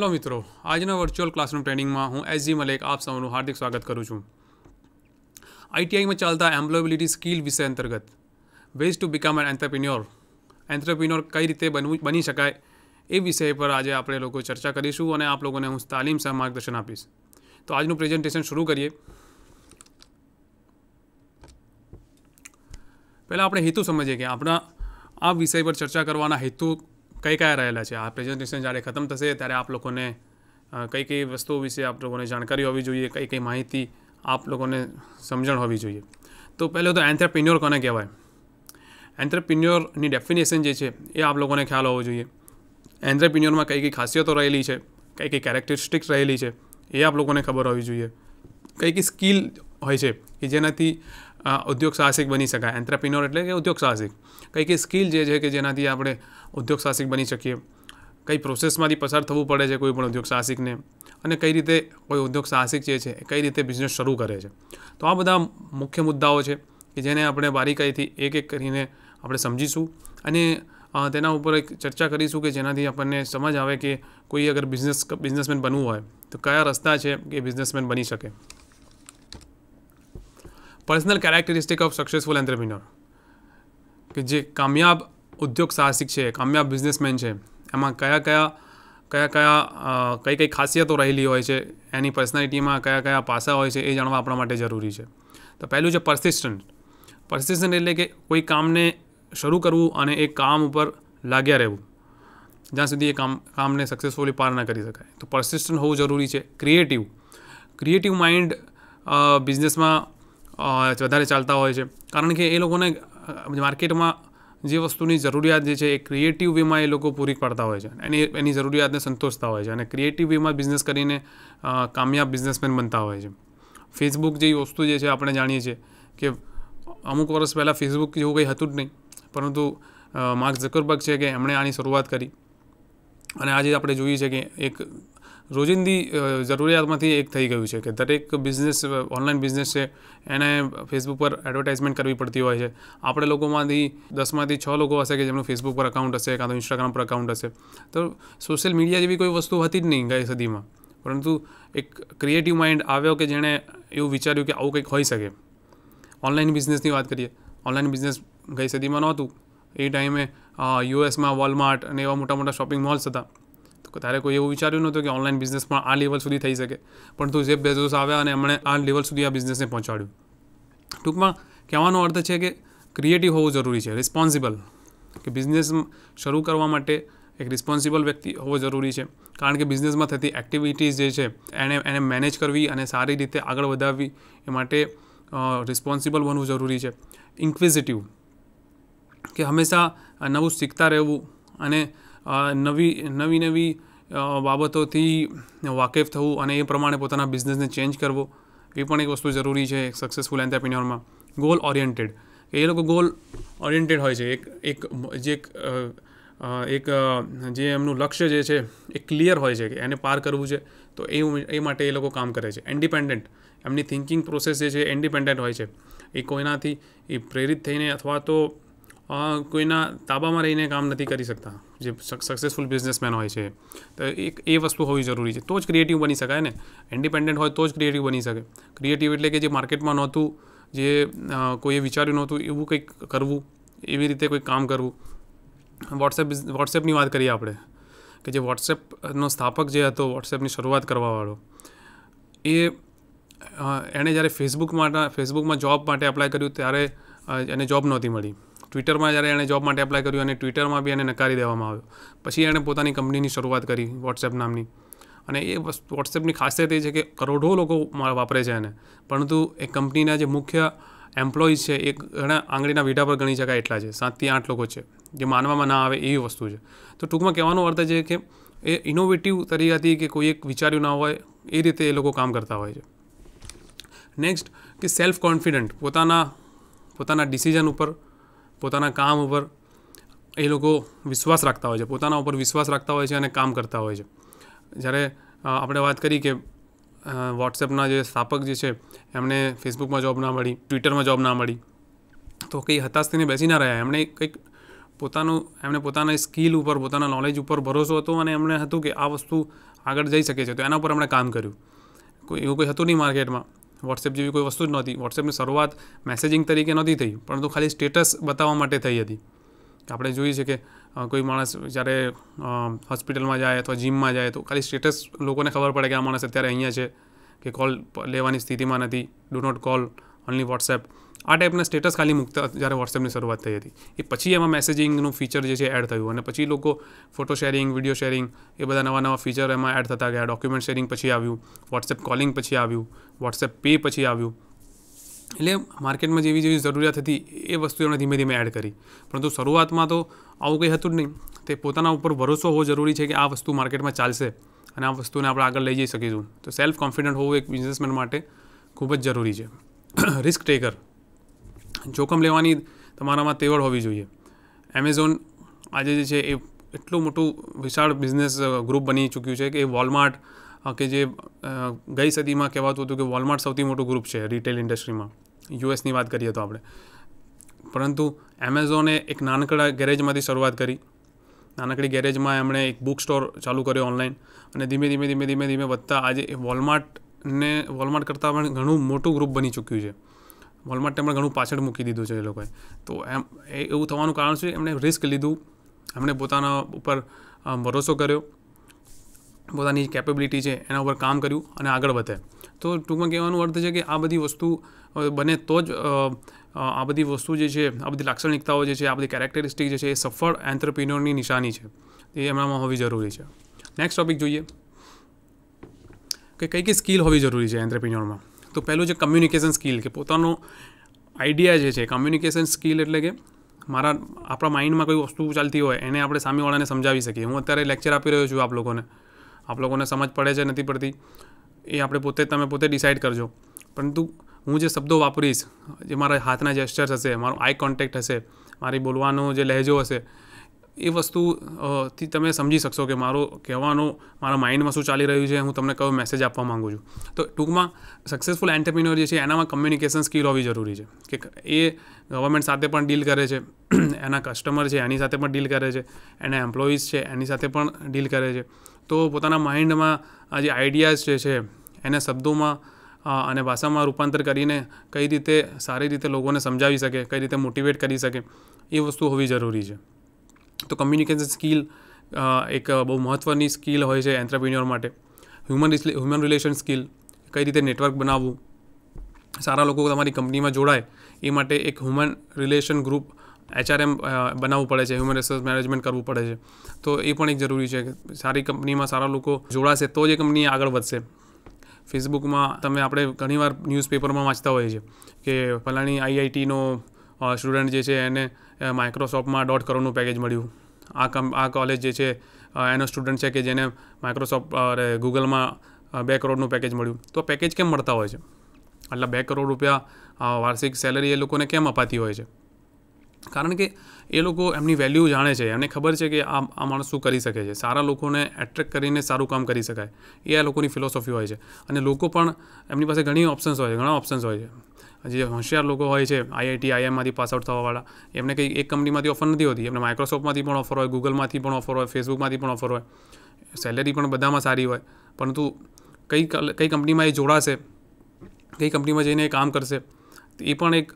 hello મિત્રો આજના virtual classroom ટ્રેનિંગમાં હું એસજી મલેક આપ સૌનું હાર્દિક સ્વાગત કરું છું આઈટીઆઈમાં ચાલતા એમ્પ્લોયેબિલિટી સ્કિલ વિષય અંતર્ગત ways to become an entrepreneur entrepreneur કઈ રીતે બનવું બની શકાય એ વિષય પર આજે આપણે લોકો ચર્ચા કરીશું અને આપ લોકોને હું તાલીમ સહ માર્ગદર્શન આપીશ તો આજનું પ્રેઝન્ટેશન શરૂ કરીએ પહેલાં આપણે હેતુ સમજીએ કે આપણા આ વિષય પર ચર્ચા કરવાના હેતુ કઈ કયા રહેલા છે આ પ્રેઝન્ટેશન જ્યારે ખતમ થશે ત્યારે આપ લોકોને કઈ કઈ વસ્તુઓ વિશે આપ લોકોને જાણકારી હોવી જોઈએ કઈ કઈ માહિતી આપ લોકોને સમજણ હોવી જોઈએ તો પહેલો તો એન્થ્રપ્રિન્યોર કોને કહેવાય એન્થ્રપ્રિન્યોરની ડેફિનેશન જે છે એ આપ લોકોને ખ્યાલ હોવો જોઈએ એન્થ્રપ્રિન્યોરમાં કઈ કઈ ખાસિયતો રહેલી છે કઈ કઈ કેરેક્ટરિસ્ટિક્સ રહેલી છે એ આપ લોકોને ખબર હોવી જોઈએ કઈ કઈ સ્કિલ હોય છે કે જેનાથી ઉદ્યોગ સાહસિક બની શકાય એન્ટ્રપ્રિનોર એટલે કે ઉદ્યોગ સાહસિક કઈ કઈ સ્કિલ જે છે કે જેનાથી આપણે ઉદ્યોગ સાહસિક બની શકીએ કઈ પ્રોસેસમાંથી પસાર થવું પડે છે કોઈ પણ ઉદ્યોગ સાહસિકને અને કઈ રીતે કોઈ ઉદ્યોગ સાહસિક જે છે કઈ રીતે બિઝનેસ શરૂ કરે છે તો આ બધા મુખ્ય મુદ્દાઓ છે કે જેને આપણે બારીકાઈથી એક એક કરીને આપણે સમજીશું અને તેના ઉપર એક ચર્ચા કરીશું કે જેનાથી આપણને સમજ આવે કે કોઈ અગર બિઝનેસ બિઝનેસમેન બનવું હોય તો કયા રસ્તા છે કે બિઝનેસમેન બની શકે personal characteristic of successful entrepreneur કે જે કામયાબ ઉદ્યોગ સાહસિક છે કામયાબ બિઝનેસમેન છે એમાં કયા કયા કયા કયા કઈ કઈ ખાસિયતો રહેલી હોય છે એની પર્સનાલિટીમાં કયા કયા પાસા હોય છે એ જાણવા આપણા માટે જરૂરી છે તો પહેલું છે પર્સિસ્ટન્ટ પર્સિસ્ટન્ટ એટલે કે કોઈ કામને શરૂ કરવું અને એ કામ ઉપર લાગ્યા રહેવું જ્યાં સુધી એ કામ કામને સક્સેસફુલી પાર ના કરી શકાય તો પર્સિસ્ટન્ટ હોવું જરૂરી છે ક્રિએટિવ ક્રિએટિવ માઇન્ડ બિઝનેસમાં વધારે ચાલતા હોય છે કારણ કે એ લોકોને માર્કેટમાં જે વસ્તુની જરૂરિયાત જે છે એ ક્રિએટિવ વેમાં એ લોકો પૂરી પાડતા હોય છે એની એની જરૂરિયાતને સંતોષતા હોય છે અને ક્રિએટિવ વેમાં બિઝનેસ કરીને કામયાબ બિઝનેસમેન બનતા હોય છે ફેસબુક જેવી વસ્તુ જે છે આપણે જાણીએ છીએ કે અમુક વર્ષ પહેલાં ફેસબુક જેવું કંઈ હતું જ નહીં પરંતુ માર્ક ઝકરબર્ગ છે કે એમણે આની શરૂઆત કરી અને આજે આપણે જોઈએ છીએ કે એક રોજિંદી જરૂરિયાતમાંથી એક થઈ ગયું છે કે દરેક બિઝનેસ ઓનલાઈન બિઝનેસ છે એને ફેસબુક પર એડવર્ટાઇઝમેન્ટ કરવી પડતી હોય છે આપણે લોકોમાંથી દસમાંથી છ લોકો હશે કે જેમનું ફેસબુક પર અકાઉન્ટ હશે કાં તો ઇન્સ્ટાગ્રામ પર અકાઉન્ટ હશે તો સોશિયલ મીડિયા જેવી કોઈ વસ્તુ હતી જ નહીં ગઈ સદીમાં પરંતુ એક ક્રિએટિવ માઇન્ડ આવ્યો કે જેણે એવું વિચાર્યું કે આવું કંઈક હોઈ શકે ઓનલાઈન બિઝનેસની વાત કરીએ ઓનલાઈન બિઝનેસ ગઈ સદીમાં નહોતું એ ટાઈમે યુએસમાં વોલમાર્ટ અને એવા મોટા મોટા શોપિંગ મોલ્સ હતા તારે કોઈ એવું વિચાર્યું નહોતું કે ઓનલાઈન બિઝનેસ પણ આ લેવલ સુધી થઈ શકે પણ જે બેઝોસ આવ્યા અને એમણે આ લેવલ સુધી આ બિઝનેસને પહોંચાડ્યું ટૂંકમાં કહેવાનો અર્થ છે કે ક્રિએટિવ હોવું જરૂરી છે રિસ્પોન્સિબલ કે બિઝનેસ શરૂ કરવા માટે એક રિસ્પોન્સિબલ વ્યક્તિ હોવો જરૂરી છે કારણ કે બિઝનેસમાં થતી એક્ટિવિટીઝ જે છે એને એને મેનેજ કરવી અને સારી રીતે આગળ વધારવી એ માટે રિસ્પોન્સિબલ બનવું જરૂરી છે ઇન્ક્વિઝિટિવ કે હંમેશા નવું શીખતા રહેવું અને નવી નવી નવી બાબતોથી વાકેફ થવું અને એ પ્રમાણે પોતાના બિઝનેસને ચેન્જ કરવો એ પણ એક વસ્તુ જરૂરી છે એક સક્સેસફુલ એન્ટરપ્રિન્યોરમાં ગોલ ઓરિએન્ટેડ એ લોકો ગોલ ઓરિએન્ટેડ હોય છે એક એક જે એક જે એમનું લક્ષ્ય જે છે એ ક્લિયર હોય છે કે એને પાર કરવું છે તો એ એ માટે એ લોકો કામ કરે છે ઇન્ડિપેન્ડન્ટ એમની થિંકિંગ પ્રોસેસ જે છે ઇન્ડિપેન્ડન્ટ હોય છે એ કોઈનાથી એ પ્રેરિત થઈને અથવા તો કોઈના તાબામાં રહીને કામ નથી કરી શકતા જે સક્સેસફુલ બિઝનેસમેન હોય છે તો એક એ વસ્તુ હોવી જરૂરી છે તો જ ક્રિએટિવ બની શકાય ને ઇન્ડિપેન્ડન્ટ હોય તો જ ક્રિએટિવ બની શકે ક્રિએટિવ એટલે કે જે માર્કેટમાં નહોતું જે કોઈએ વિચાર્યું નહોતું એવું કંઈક કરવું એવી રીતે કોઈ કામ કરવું વોટ્સએપ વોટ્સએપની વાત કરીએ આપણે કે જે વોટ્સએપનો સ્થાપક જે હતો વોટ્સએપની શરૂઆત કરવાવાળો એ એણે જ્યારે ફેસબુક માટે ફેસબુકમાં જોબ માટે એપ્લાય કર્યું ત્યારે એને જોબ નહોતી મળી ટ્વિટરમાં જ્યારે એણે જોબ માટે એપ્લાય કર્યું અને ટ્વિટરમાં બી એને નકારી દેવામાં આવ્યો પછી એણે પોતાની કંપનીની શરૂઆત કરી વોટ્સએપ નામની અને એ વોટ્સએપની ખાસિયત એ છે કે કરોડો લોકો વાપરે છે એને પરંતુ એ કંપનીના જે મુખ્ય એમ્પ્લોઈઝ છે એ ઘણા આંગળીના વીઢા પર ગણી શકાય એટલા છે સાતથી આઠ લોકો છે જે માનવામાં ના આવે એવી વસ્તુ છે તો ટૂંકમાં કહેવાનો અર્થ છે કે એ ઇનોવેટિવ તરીકાથી કે કોઈ એક વિચાર્યું ના હોય એ રીતે એ લોકો કામ કરતા હોય છે નેક્સ્ટ કે સેલ્ફ કોન્ફિડન્ટ પોતાના પોતાના ડિસિઝન ઉપર પોતાના કામ ઉપર એ લોકો વિશ્વાસ રાખતા હોય છે પોતાના ઉપર વિશ્વાસ રાખતા હોય છે અને કામ કરતા હોય છે જ્યારે આપણે વાત કરી કે વોટ્સએપના જે સ્થાપક જે છે એમને ફેસબુકમાં જોબ ના મળી ટ્વિટરમાં જોબ ના મળી તો કંઈ હતાશ થઈને બેસી ના રહ્યા એમણે કંઈક પોતાનું એમણે પોતાના સ્કિલ ઉપર પોતાના નોલેજ ઉપર ભરોસો હતો અને એમણે હતું કે આ વસ્તુ આગળ જઈ શકે છે તો એના ઉપર એમણે કામ કર્યું કોઈ એવું કોઈ હતું નહીં માર્કેટમાં વોટ્સએપ જેવી કોઈ વસ્તુ જ નહોતી વોટ્સએપની શરૂઆત મેસેજિંગ તરીકે નહોતી થઈ પરંતુ ખાલી સ્ટેટસ બતાવવા માટે થઈ હતી આપણે જોઈએ છે કે કોઈ માણસ જ્યારે હોસ્પિટલમાં જાય અથવા જીમમાં જાય તો ખાલી સ્ટેટસ લોકોને ખબર પડે કે આ માણસ અત્યારે અહીંયા છે કે કોલ લેવાની સ્થિતિમાં નથી do not call only WhatsApp આ ટાઈપના સ્ટેટસ ખાલી મૂકતા જ્યારે વોટ્સએપની શરૂઆત થઈ હતી એ પછી એમાં મેસેજિંગનું ફીચર જે છે એડ થયું અને પછી લોકો ફોટો શેરિંગ વિડીયો શેરિંગ એ બધા નવા નવા ફીચર એમાં એડ થતા ગયા ડોક્યુમેન્ટ શેરિંગ પછી આવ્યું વોટ્સએપ કોલિંગ પછી આવ્યું વોટ્સએપ પે પછી આવ્યું એટલે માર્કેટમાં જેવી જેવી જરૂરિયાત હતી એ વસ્તુ એમણે ધીમે ધીમે એડ કરી પરંતુ શરૂઆતમાં તો આવું કંઈ હતું જ નહીં તે પોતાના ઉપર ભરોસો હોવો જરૂરી છે કે આ વસ્તુ માર્કેટમાં ચાલશે અને આ વસ્તુને આપણે આગળ લઈ જઈ શકીશું તો સેલ્ફ કોન્ફિડન્ટ હોવું એક બિઝનેસમેન માટે ખૂબ જ જરૂરી છે રિસ્ક ટેકર જોખમ લેવાની તમારામાં તેવડ હોવી જોઈએ એમેઝોન આજે જે છે એ એટલું મોટું વિશાળ બિઝનેસ ગ્રુપ બની ચૂક્યું છે કે વોલમાર્ટ કે જે ગઈ સદીમાં કહેવાતું હતું કે વોલમાર્ટ સૌથી મોટું ગ્રુપ છે રિટેલ ઇન્ડસ્ટ્રીમાં યુએસની વાત કરીએ તો આપણે પરંતુ એમેઝોને એક નાનકડા ગેરેજમાંથી શરૂઆત કરી નાનકડી ગેરેજમાં એમણે એક બુક સ્ટોર ચાલુ કર્યો ઓનલાઈન અને ધીમે ધીમે ધીમે ધીમે ધીમે વધતા આજે વોલમાર્ટને વોલમાર્ટ કરતાં પણ ઘણું મોટું ગ્રુપ બની ચૂક્યું છે વોલમાર્ટ તેમણે ઘણું પાછળ મૂકી દીધું છે એ લોકોએ તો એમ એ એવું થવાનું કારણ છે એમણે રિસ્ક લીધું એમણે પોતાના ઉપર ભરોસો કર્યો પોતાની કેપેબિલિટી છે એના ઉપર કામ કર્યું અને આગળ વધે તો ટૂંકમાં કહેવાનો અર્થ છે કે આ બધી વસ્તુ બને તો જ આ બધી વસ્તુ જે છે આ બધી લાક્ષણિકતાઓ જે છે આ બધી કેરેક્ટરિસ્ટિક જે છે એ સફળ એન્ટરપ્રિન્યોરની નિશાની છે એ એમનામાં હોવી જરૂરી છે નેક્સ્ટ ટોપિક જોઈએ કે કઈ કઈ સ્કિલ હોવી જરૂરી છે એન્ટરપ્રિન્યોરમાં તો પહેલું છે કમ્યુનિકેશન સ્કિલ કે પોતાનો આઈડિયા જે છે કમ્યુનિકેશન સ્કિલ એટલે કે મારા આપણા માઇન્ડમાં કોઈ વસ્તુ ચાલતી હોય એને આપણે સામેવાળાને સમજાવી શકીએ હું અત્યારે લેક્ચર આપી રહ્યો છું આપ લોકોને આપ લોકોને સમજ પડે છે નથી પડતી એ આપણે પોતે તમે પોતે ડિસાઇડ કરજો પરંતુ હું જે શબ્દો વાપરીશ જે મારા હાથના જેસ્ટર્સ હશે મારો આઈ કોન્ટેક્ટ હશે મારી બોલવાનો જે લહેજો હશે એ વસ્તુ થી તમે સમજી શકશો કે મારો કહેવાનો મારા માઇન્ડમાં શું ચાલી રહ્યું છે હું તમને કયો મેસેજ આપવા માગું છું તો ટૂંકમાં સક્સેસફુલ એન્ટરપ્રિન્યોર જે છે એનામાં કમ્યુનિકેશન સ્કિલ હોવી જરૂરી છે કે એ ગવર્મેન્ટ સાથે પણ ડીલ કરે છે એના કસ્ટમર છે એની સાથે પણ ડીલ કરે છે એના એમ્પ્લોઈઝ છે એની સાથે પણ ડીલ કરે છે તો પોતાના માઇન્ડમાં આ જે આઈડિયાઝ જે છે એને શબ્દોમાં અને ભાષામાં રૂપાંતર કરીને કઈ રીતે સારી રીતે લોકોને સમજાવી શકે કઈ રીતે મોટિવેટ કરી શકે એ વસ્તુ હોવી જરૂરી છે તો કમ્યુનિકેશન સ્કિલ એક બહુ મહત્ત્વની સ્કિલ હોય છે એન્ટરપ્રિન્યોર માટે હ્યુમન હ્યુમન રિલેશન સ્કિલ કઈ રીતે નેટવર્ક બનાવવું સારા લોકો તમારી કંપનીમાં જોડાય એ માટે એક હ્યુમન રિલેશન ગ્રુપ એચઆરએમ બનાવવું પડે છે હ્યુમન રિસોર્સ મેનેજમેન્ટ કરવું પડે છે તો એ પણ એક જરૂરી છે સારી કંપનીમાં સારા લોકો જોડાશે તો જ એ કંપની આગળ વધશે ફેસબુકમાં તમે આપણે ઘણીવાર ન્યૂઝપેપરમાં વાંચતા હોઈએ છીએ કે ફલાણી આઈઆઈટીનો સ્ટુડન્ટ જે છે એને માઇક્રોસોફ્ટમાં ડોટ કરોનું પેકેજ મળ્યું આ કમ આ કોલેજ જે છે એનો સ્ટુડન્ટ છે કે જેને માઇક્રોસોફ્ટ અરે ગૂગલમાં બે કરોડનું પેકેજ મળ્યું તો પેકેજ કેમ મળતા હોય છે એટલે બે કરોડ રૂપિયા વાર્ષિક સેલરી એ લોકોને કેમ અપાતી હોય છે કારણ કે એ લોકો એમની વેલ્યુ જાણે છે એમને ખબર છે કે આ આ માણસ શું કરી શકે છે સારા લોકોને એટ્રેક્ટ કરીને સારું કામ કરી શકાય એ આ લોકોની ફિલોસોફી હોય છે અને લોકો પણ એમની પાસે ઘણી ઓપ્શન્સ હોય છે ઘણા ઓપ્શન્સ હોય છે જે હોશિયાર લોકો હોય છે આઈઆઈટી આઈએમમાંથી પાસ આઉટ થવાવાળા એમને કંઈ એક કંપનીમાંથી ઓફર નથી હોતી એમને માઇક્રોસોફ્ટમાંથી પણ ઓફર હોય ગૂગલમાંથી પણ ઓફર હોય ફેસબુકમાંથી પણ ઓફર હોય સેલેરી પણ બધામાં સારી હોય પરંતુ કઈ કઈ કંપનીમાં એ જોડાશે કઈ કંપનીમાં જઈને એ કામ કરશે એ પણ એક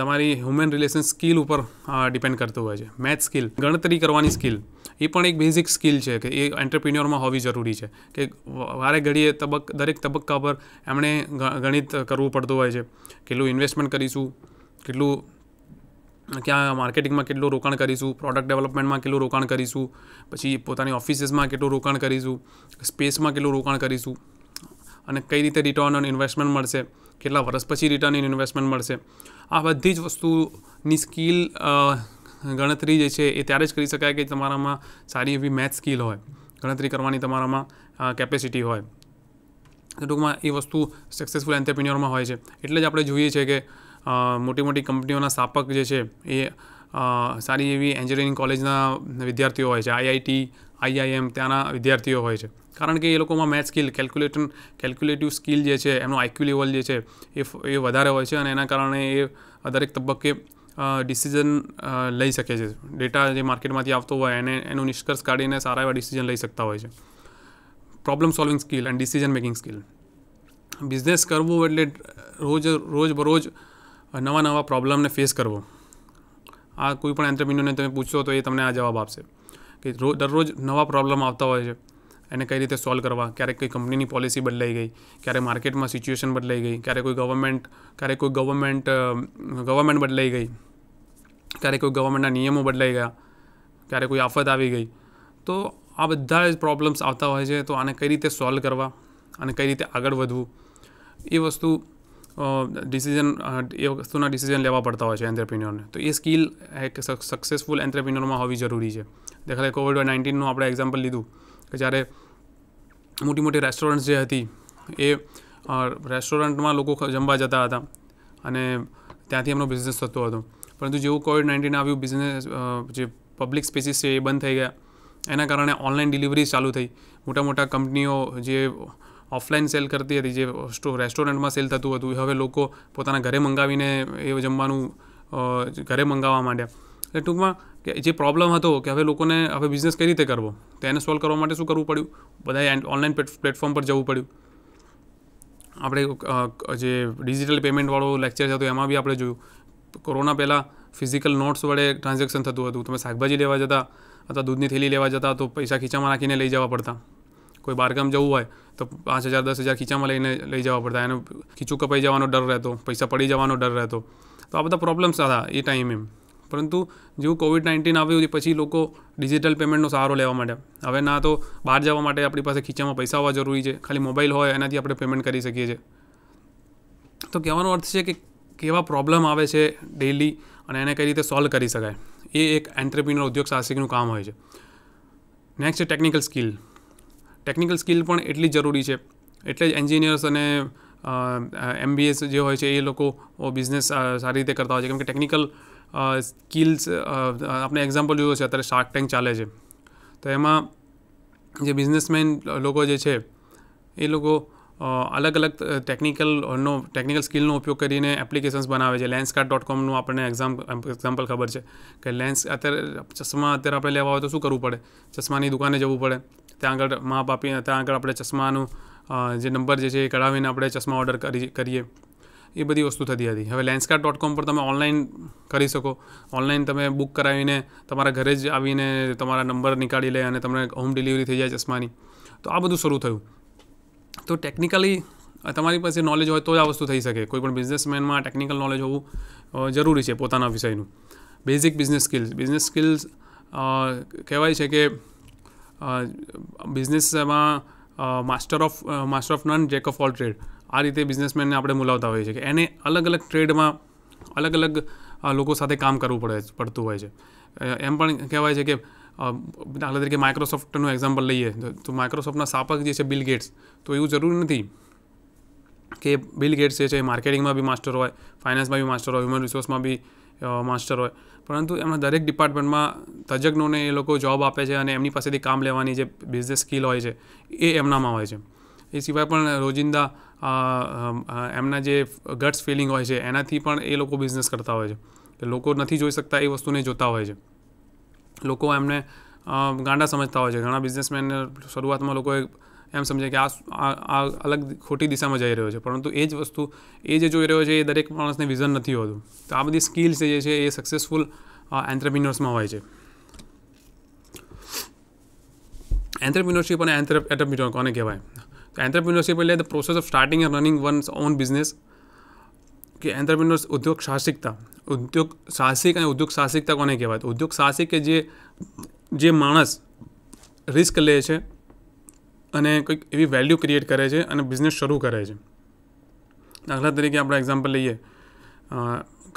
તમારી હ્યુમન રિલેશન સ્કિલ ઉપર ડિપેન્ડ કરતું હોય છે મેથ સ્કિલ ગણતરી કરવાની સ્કિલ એ પણ એક બેઝિક સ્કિલ છે કે એ એન્ટરપ્રિન્યોરમાં હોવી જરૂરી છે કે વારે ઘડીએ તબક દરેક તબક્કા પર એમણે ગણિત કરવું પડતું હોય છે કેટલું ઇન્વેસ્ટમેન્ટ કરીશું કેટલું ક્યાં માર્કેટિંગમાં કેટલું રોકાણ કરીશું પ્રોડક્ટ ડેવલપમેન્ટમાં કેટલું રોકાણ કરીશું પછી પોતાની ઓફિસીસમાં કેટલું રોકાણ કરીશું સ્પેસમાં કેટલું રોકાણ કરીશું અને કઈ રીતે રિટર્ન ઓન ઇન્વેસ્ટમેન્ટ મળશે કેટલા વર્ષ પછી રિટર્ન ઇન ઇન્વેસ્ટમેન્ટ મળશે આ બધી જ વસ્તુની સ્કિલ ગણતરી જે છે એ ત્યારે જ કરી શકાય કે તમારામાં સારી એવી મેથ સ્કિલ હોય ગણતરી કરવાની તમારામાં કેપેસિટી હોય ટૂંકમાં એ વસ્તુ સક્સેસફુલ એન્ટરપ્રિન્યોરમાં હોય છે એટલે જ આપણે જોઈએ છીએ કે મોટી મોટી કંપનીઓના સ્થાપક જે છે એ સારી એવી એન્જિનિયરિંગ કોલેજના વિદ્યાર્થીઓ હોય છે આઈઆઈટી આઈઆઈએમ ત્યાંના વિદ્યાર્થીઓ હોય છે કારણ કે એ લોકોમાં math skill calculator calculative skill જે છે એમનો આઈક્યુ લેવલ જે છે એ એ વધારે હોય છે અને એના કારણે એ દરેક તબક્કે ડિસિઝન લઈ શકે છે ડેટા જે માર્કેટમાંથી આવતો હોય એને એનું નિષ્કર્ષ કાઢીને સારા એવા ડિસિઝન લઈ શકતા હોય છે problem solving skill and decision making skill business કરવો એટલે રોજ રોજ બરોજ નવા નવા પ્રોબ્લેમને ફેસ કરવો આ કોઈ પણ એન્ટરપ્રિન્યોરને તમે પૂછશો તો એ તમને આ જવાબ આપશે કે રોજ દરરોજ નવા પ્રોબ્લેમ આવતા હોય છે એને કઈ રીતે સોલ્વ કરવા ક્યારેક કોઈ કંપનીની પોલિસી બદલાઈ ગઈ ક્યારે માર્કેટમાં સિચ્યુએશન બદલાઈ ગઈ ક્યારે કોઈ ગવર્મેન્ટ ક્યારેક કોઈ ગવર્મેન્ટ ગવર્મેન્ટ બદલાઈ ગઈ ક્યારેક કોઈ ગવર્મેન્ટના નિયમો બદલાઈ ગયા ક્યારેક કોઈ આફત આવી ગઈ તો આ બધા જ પ્રોબ્લેમ્સ આવતા હોય છે તો આને કઈ રીતે સોલ્વ કરવા અને કઈ રીતે આગળ વધવું એ વસ્તુ ડિસિઝન એ વસ્તુના ડિસિઝન લેવા પડતા હોય છે એન્ટરપ્રિન્યોરને તો એ સ્કિલ એક સક્સેસફુલ એન્ટરપ્રિન્યોરમાં હોવી જરૂરી છે દેખાય કોવિડ નાઇન્ટીનનું આપણે એક્ઝામ્પલ લીધું કે જ્યારે મોટી મોટી રેસ્ટોરન્ટ્સ જે હતી એ રેસ્ટોરન્ટમાં લોકો જમવા જતા હતા અને ત્યાંથી એમનો બિઝનેસ થતો હતો પરંતુ જેવું કોવિડ નાઇન્ટીન આવ્યું બિઝનેસ જે પબ્લિક સ્પેસીસ છે એ બંધ થઈ ગયા એના કારણે ઓનલાઈન ડિલિવરી ચાલુ થઈ મોટા મોટા કંપનીઓ જે ઓફલાઈન સેલ કરતી હતી જે રેસ્ટોરન્ટમાં સેલ થતું હતું હવે લોકો પોતાના ઘરે મંગાવીને એ જમવાનું ઘરે મંગાવવા માંડ્યા એટલે ટૂંકમાં કે જે પ્રોબ્લેમ હતો કે હવે લોકોને હવે બિઝનેસ કઈ રીતે કરવો તેને સોલ્વ કરવા માટે શું કરવું પડ્યું બધાએ ઓનલાઈન પ્લેટફોર્મ પર જવું પડ્યું આપણે જે ડિજિટલ પેમેન્ટવાળો લેક્ચર હતો એમાં બી આપણે જોયું કોરોના પહેલાં ફિઝિકલ નોટ્સ વડે ટ્રાન્ઝેક્શન થતું હતું તમે શાકભાજી લેવા જતા અથવા દૂધની થેલી લેવા જતા તો પૈસા ખીચામાં રાખીને લઈ જવા પડતા કોઈ બહારગામ જવું હોય તો પાંચ હજાર દસ હજાર ખીચામાં લઈને લઈ જવા પડતા એનો ખીચું કપાઈ જવાનો ડર રહેતો પૈસા પડી જવાનો ડર રહેતો તો આ બધા પ્રોબ્લેમ્સ હતા એ ટાઈમે પરંતુ જેવું કોવિડ નાઇન્ટીન આવ્યું પછી લોકો ડિજિટલ પેમેન્ટનો સહારો લેવા માટે હવે ના તો બહાર જવા માટે આપણી પાસે ખીચામાં પૈસા હોવા જરૂરી છે ખાલી મોબાઈલ હોય એનાથી આપણે પેમેન્ટ કરી શકીએ છીએ તો કહેવાનો અર્થ છે કે કેવા પ્રોબ્લેમ આવે છે ડેલી અને એને કઈ રીતે સોલ્વ કરી શકાય એ એક એન્ટરપ્રિન્યોર ઉદ્યોગ સાહસિકનું કામ હોય છે નેક્સ્ટ છે ટેકનિકલ સ્કિલ ટેકનિકલ સ્કિલ પણ એટલી જરૂરી છે એટલે જ એન્જિનિયર્સ અને એમબીએસ જે હોય છે એ લોકો બિઝનેસ સારી રીતે કરતા હોય છે કેમ કે ટેકનિકલ સ્કિલ્સ આપણે એક્ઝામ્પલ જોયું છે અત્યારે શાર્ક ટેન્ક ચાલે છે તો એમાં જે બિઝનેસમેન લોકો જે છે એ લોકો અલગ અલગ ટેકનિકલનો ટેકનિકલ સ્કિલનો ઉપયોગ કરીને એપ્લિકેશન્સ બનાવે છે લેન્સકાર્ટ ડોટ કોમનું આપણને એક્ઝામ એક્ઝામ્પલ ખબર છે કે લેન્સ અત્યારે ચશ્મા અત્યારે આપણે લેવા હોય તો શું કરવું પડે ચશ્માની દુકાને જવું પડે ત્યાં આગળ મા બાપી ત્યાં આગળ આપણે ચશ્માનું જે નંબર જે છે એ કઢાવીને આપણે ચશ્મા ઓર્ડર કરી કરીએ એ બધી વસ્તુ થતી હતી હવે લેન્સકાર્ટ ડોટ કોમ પર તમે ઓનલાઈન કરી શકો ઓનલાઈન તમે બુક કરાવીને તમારા ઘરે જ આવીને તમારા નંબર નીકાળી લે અને તમને હોમ ડિલિવરી થઈ જાય ચશ્માની તો આ બધું શરૂ થયું તો ટેકનિકલી તમારી પાસે નોલેજ હોય તો જ આ વસ્તુ થઈ શકે કોઈ પણ બિઝનેસમેનમાં ટેકનિકલ નોલેજ હોવું જરૂરી છે પોતાના વિષયનું basic business skills business skills કહેવાય છે કે બિઝનેસમાં master of master of none jack of all trade આ રીતે બિઝનેસમેનને આપણે બોલાવતા હોઈએ છીએ કે એને અલગ અલગ ટ્રેડમાં અલગ અલગ લોકો સાથે કામ કરવું પડે પડતું હોય છે એમ પણ કહેવાય છે કે દાખલા તરીકે માઇક્રોસોફ્ટનું એક્ઝામ્પલ લઈએ તો માઇક્રોસોફ્ટના સ્થાપક જે છે બિલ ગેટ્સ તો એવું જરૂરી નથી કે બિલ ગેટ્સ જે છે માર્કેટિંગમાં બી માસ્ટર હોય ફાઇનાન્સમાં બી માસ્ટર હોય હ્યુમન રિસોર્સમાં બી માસ્ટર હોય પરંતુ એમના દરેક ડિપાર્ટમેન્ટમાં તજજ્ઞોને એ લોકો જોબ આપે છે અને એમની પાસેથી કામ લેવાની જે બિઝનેસ સ્કિલ હોય છે એ એમનામાં હોય છે એ સિવાય પણ રોજિંદા એમના જે ગટ્સ ફિલિંગ હોય છે એનાથી પણ એ લોકો બિઝનેસ કરતા હોય છે કે લોકો નથી જોઈ શકતા એ વસ્તુને જોતા હોય છે લોકો એમને ગાંડા સમજતા હોય છે ઘણા બિઝનેસમેનને શરૂઆતમાં લોકોએ એમ સમજે કે આ આ અલગ ખોટી દિશામાં જઈ રહ્યો છે પરંતુ એ જ વસ્તુ એ જે જોઈ રહ્યો છે એ દરેક માણસને વિઝન નથી હોતું તો આ બધી સ્કિલ્સ જે છે એ સક્સેસફુલ એન્ટરપ્રિન્યોર્સમાં હોય છે એન્ટરપ્રિન્યોરશિપ અને એન્ટર એન્ટરપ્રિન્યોર કોને કહેવાય entrepreneurship એટલે the process of starting and running one's own business કે એન્ટરપ્રિન્યોર્સ ઉદ્યોગ સાહસિકતા ઉદ્યોગ સાહસિક અને ઉદ્યોગ સાહસિકતા કોને કહેવાય તો ઉદ્યોગ સાહસિક કે જે જે માણસ રિસ્ક લે છે અને કંઈક એવી વેલ્યુ ક્રિએટ કરે છે અને બિઝનેસ શરૂ કરે છે દાખલા તરીકે આપણે એક્ઝામ્પલ લઈએ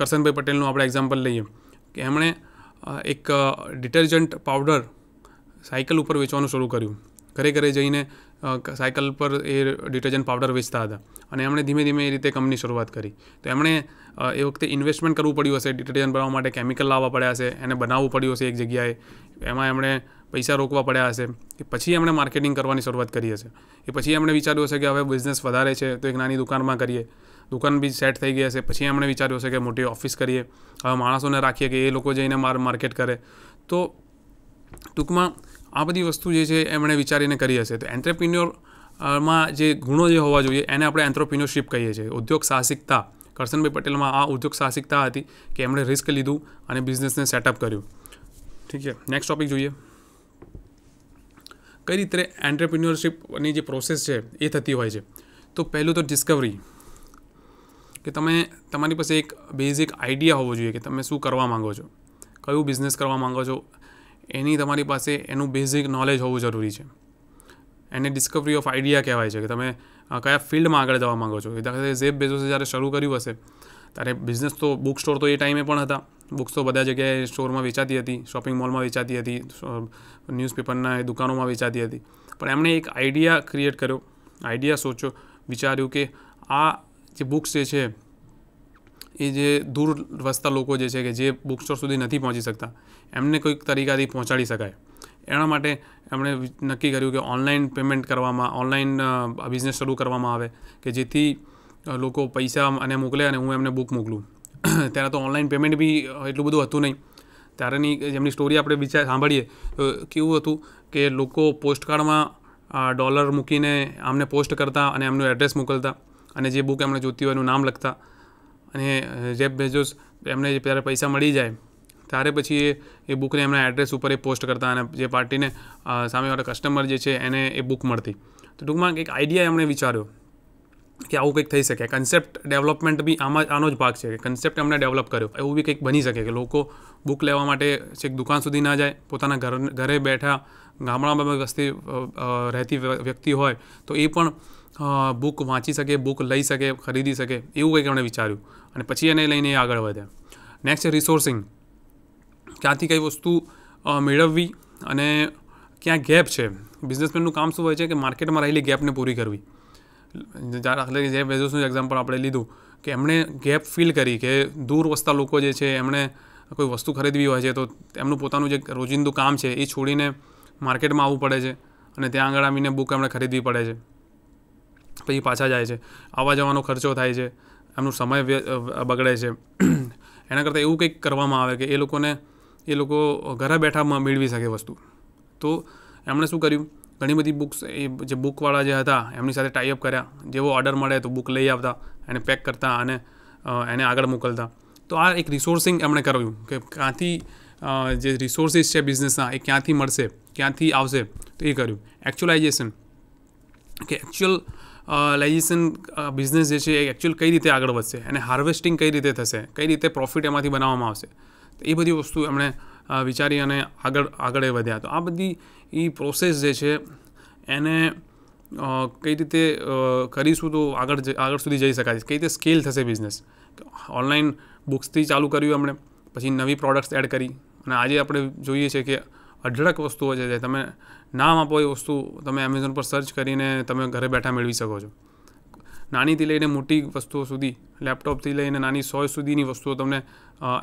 કરસનભાઈ પટેલનું આપણે એક્ઝામ્પલ લઈએ કે એમણે એક ડિટર્જન્ટ પાવડર સાયકલ ઉપર વેચવાનું શરૂ કર્યું ઘરે ઘરે જઈને સાયકલ પર એ ડિટર્જન્ટ પાવડર વેચતા હતા અને એમણે ધીમે ધીમે એ રીતે કંપની શરૂઆત કરી તો એમણે એ વખતે ઇન્વેસ્ટમેન્ટ કરવું પડ્યું હશે ડિટર્જન્ટ બનાવવા માટે કેમિકલ લાવવા પડ્યા હશે એને બનાવવું પડ્યું હશે એક જગ્યાએ એમાં એમણે પૈસા રોકવા પડ્યા હશે કે પછી એમણે માર્કેટિંગ કરવાની શરૂઆત કરી હશે એ પછી એમણે વિચાર્યું હશે કે હવે બિઝનેસ વધારે છે તો એક નાની દુકાનમાં કરીએ દુકાન બી સેટ થઈ ગઈ હશે પછી એમણે વિચાર્યું હશે કે મોટી ઓફિસ કરીએ હવે માણસોને રાખીએ કે એ લોકો જઈને માર માર્કેટ કરે તો ટૂંકમાં આ બધી વસ્તુ જે છે એમણે વિચારીને કરી હશે તો એન્ટરપ્રિન્યોરમાં જે ગુણો જે હોવા જોઈએ એને આપણે એન્ટ્રોપ્રિન્યોરશિપ કહીએ છીએ ઉદ્યોગ સાહસિકતા કરશનભાઈ પટેલમાં આ ઉદ્યોગ સાહસિકતા હતી કે એમણે રિસ્ક લીધું અને બિઝનેસને સેટઅપ કર્યું ઠીક છે નેક્સ્ટ ટોપિક જોઈએ કઈ રીતે એન્ટરપ્રિન્યોરશિપની જે પ્રોસેસ છે એ થતી હોય છે તો પહેલું તો ડિસ્કવરી કે તમે તમારી પાસે એક બેઝિક આઈડિયા હોવો જોઈએ કે તમે શું કરવા માગો છો કયું બિઝનેસ કરવા માગો છો એની તમારી પાસે એનું બેઝિક નોલેજ હોવું જરૂરી છે એને ડિસ્કવરી ઓફ આઈડિયા કહેવાય છે કે તમે કયા ફિલ્ડમાં આગળ જવા માગો છો દાખલા તરીકે ઝેબ બેઝોસે જ્યારે શરૂ કર્યું હશે ત્યારે બિઝનેસ તો બુક સ્ટોર તો એ ટાઈમે પણ હતા બુક્સ તો બધા જગ્યાએ સ્ટોરમાં વેચાતી હતી શોપિંગ મોલમાં વેચાતી હતી ન્યૂઝપેપરના એ દુકાનોમાં વેચાતી હતી પણ એમણે એક આઈડિયા ક્રિએટ કર્યો આઈડિયા સોચ્યો વિચાર્યું કે આ જે બુક્સ જે છે એ જે દૂર વસતા લોકો જે છે કે જે બુક સ્ટોર સુધી નથી પહોંચી શકતા એમને કોઈક તરીકાથી પહોંચાડી શકાય એના માટે એમણે નક્કી કર્યું કે ઓનલાઈન પેમેન્ટ કરવામાં ઓનલાઈન બિઝનેસ શરૂ કરવામાં આવે કે જેથી લોકો પૈસા અને મોકલે અને હું એમને બુક મોકલું ત્યારે તો ઓનલાઈન પેમેન્ટ બી એટલું બધું હતું નહીં ત્યારેની જેમની સ્ટોરી આપણે વિચાર સાંભળીએ તો કેવું હતું કે લોકો પોસ્ટકાર્ડમાં ડોલર મૂકીને આમને પોસ્ટ કરતા અને એમનું એડ્રેસ મોકલતા અને જે બુક એમણે જોતી હોય એનું નામ લખતા અને જેબ બેજોસ એમને જ્યારે પૈસા મળી જાય ત્યારે પછી એ એ બુકને એમના એડ્રેસ ઉપર એ પોસ્ટ કરતા અને જે પાર્ટીને સામેવાળા કસ્ટમર જે છે એને એ બુક મળતી તો ટૂંકમાં એક આઈડિયા એમણે વિચાર્યો કે આવું કંઈક થઈ શકે કન્સેપ્ટ ડેવલપમેન્ટ બી આમાં આનો જ ભાગ છે કે કન્સેપ્ટ એમણે ડેવલપ કર્યો એવું બી કંઈક બની શકે કે લોકો બુક લેવા માટે છેક દુકાન સુધી ના જાય પોતાના ઘર ઘરે બેઠા ગામડામાં વસ્તી રહેતી વ્યક્તિ હોય તો એ પણ બુક વાંચી શકે બુક લઈ શકે ખરીદી શકે એવું કંઈક એમણે વિચાર્યું અને પછી એને લઈને એ આગળ વધે નેક્સ્ટ છે રિસોર્સિંગ ક્યાંથી કઈ વસ્તુ મેળવવી અને ક્યાં ગેપ છે બિઝનેસમેનનું કામ શું હોય છે કે માર્કેટમાં રહેલી ગેપને પૂરી કરવી દાખલા કે જે બેઝોસનું એક્ઝામ્પલ આપણે લીધું કે એમણે ગેપ ફિલ કરી કે દૂર વસતા લોકો જે છે એમણે કોઈ વસ્તુ ખરીદવી હોય છે તો એમનું પોતાનું જે રોજિંદુ કામ છે એ છોડીને માર્કેટમાં આવવું પડે છે અને ત્યાં આગળ આવીને બુક એમણે ખરીદવી પડે છે પછી પાછા જાય છે આવવા જવાનો ખર્ચો થાય છે એમનો સમય બગડે છે એના કરતાં એવું કંઈક કરવામાં આવે કે એ લોકોને એ લોકો ઘરે બેઠામાં મેળવી શકે વસ્તુ તો એમણે શું કર્યું ઘણી બધી બુક્સ એ જે બુકવાળા જે હતા એમની સાથે ટાઈઅપ કર્યા જેવો ઓર્ડર મળે તો બુક લઈ આવતા એને પેક કરતા અને એને આગળ મોકલતા તો આ એક રિસોર્સિંગ એમણે કર્યું કે ક્યાંથી જે રિસોર્સિસ છે બિઝનેસના એ ક્યાંથી મળશે ક્યાંથી આવશે તો એ કર્યું એકચ્યુઅલાઇઝેશન કે એકચ્યુઅલ લાઇઝેશન બિઝનેસ જે છે એ એકચ્યુઅલ કઈ રીતે આગળ વધશે અને હાર્વેસ્ટિંગ કઈ રીતે થશે કઈ રીતે પ્રોફિટ એમાંથી બનાવવામાં આવશે એ બધી વસ્તુ એમણે વિચારી અને આગળ આગળ એ વધ્યા તો આ બધી એ પ્રોસેસ જે છે એને કઈ રીતે કરીશું તો આગળ આગળ સુધી જઈ શકાય કઈ રીતે સ્કેલ થશે બિઝનેસ ઓનલાઈન બુક્સથી ચાલુ કર્યું એમણે પછી નવી પ્રોડક્ટ્સ એડ કરી અને આજે આપણે જોઈએ છે કે અઢળક વસ્તુઓ છે જે તમે નામ આપો એ વસ્તુ તમે એમેઝોન પર સર્ચ કરીને તમે ઘરે બેઠા મેળવી શકો છો નાનીથી લઈને મોટી વસ્તુઓ સુધી લેપટોપથી લઈને નાની સોય સુધીની વસ્તુઓ તમને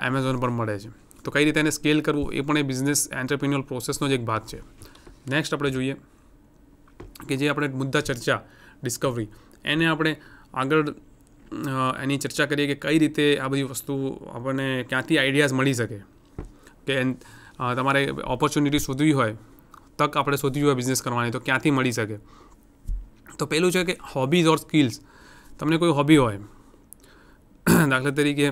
એમેઝોન પર મળે છે તો કઈ રીતે એને સ્કેલ કરવું એ પણ એ બિઝનેસ એન્ટરપ્રિન્યુઅલ પ્રોસેસનો જ એક ભાગ છે નેક્સ્ટ આપણે જોઈએ કે જે આપણે મુદ્દા ચર્ચા ડિસ્કવરી એને આપણે આગળ એની ચર્ચા કરીએ કે કઈ રીતે આ બધી વસ્તુ આપણને ક્યાંથી આઈડિયાઝ મળી શકે કે તમારે ઓપોર્ચ્યુનિટી શોધવી હોય તક આપણે શોધવી હોય બિઝનેસ કરવાની તો ક્યાંથી મળી શકે તો પહેલું છે કે હોબીઝ ઓર સ્કિલ્સ તમને કોઈ હોબી હોય દાખલા તરીકે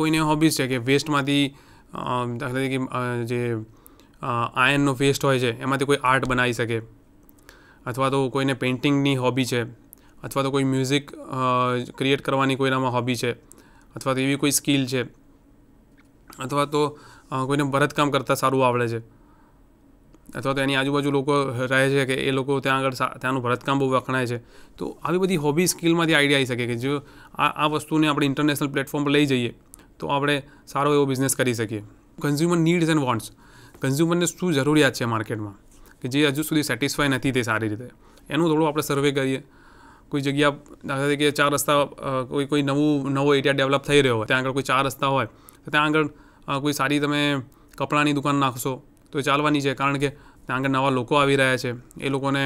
કોઈને હોબીઝ છે કે વેસ્ટમાંથી દાખલા તરીકે જે આયર્નનો વેસ્ટ હોય છે એમાંથી કોઈ આર્ટ બનાવી શકે અથવા તો કોઈને પેઇન્ટિંગની હોબી છે અથવા તો કોઈ મ્યુઝિક ક્રિએટ કરવાની કોઈનામાં હોબી છે અથવા તો એવી કોઈ સ્કિલ છે અથવા તો કોઈને ભરતકામ કરતાં સારું આવડે છે અથવા તો એની આજુબાજુ લોકો રહે છે કે એ લોકો ત્યાં આગળ ત્યાંનું ભરતકામ બહુ વખણાય છે તો આવી બધી હોબી સ્કિલમાંથી આઈડિયા આવી શકે કે જો આ આ વસ્તુને આપણે ઇન્ટરનેશનલ પ્લેટફોર્મ પર લઈ જઈએ તો આપણે સારો એવો બિઝનેસ કરી શકીએ કન્ઝ્યુમર નીડ્સ એન્ડ વોન્ટ્સ કન્ઝ્યુમરને શું જરૂરિયાત છે માર્કેટમાં કે જે હજુ સુધી સેટિસ્ફાય નથી તે સારી રીતે એનું થોડું આપણે સર્વે કરીએ કોઈ જગ્યા દાખલા તરીકે ચાર રસ્તા કોઈ કોઈ નવું નવો એરિયા ડેવલપ થઈ રહ્યો હોય ત્યાં આગળ કોઈ ચાર રસ્તા હોય તો ત્યાં આગળ કોઈ સારી તમે કપડાંની દુકાન નાખશો તો એ ચાલવાની છે કારણ કે ત્યાં આગળ નવા લોકો આવી રહ્યા છે એ લોકોને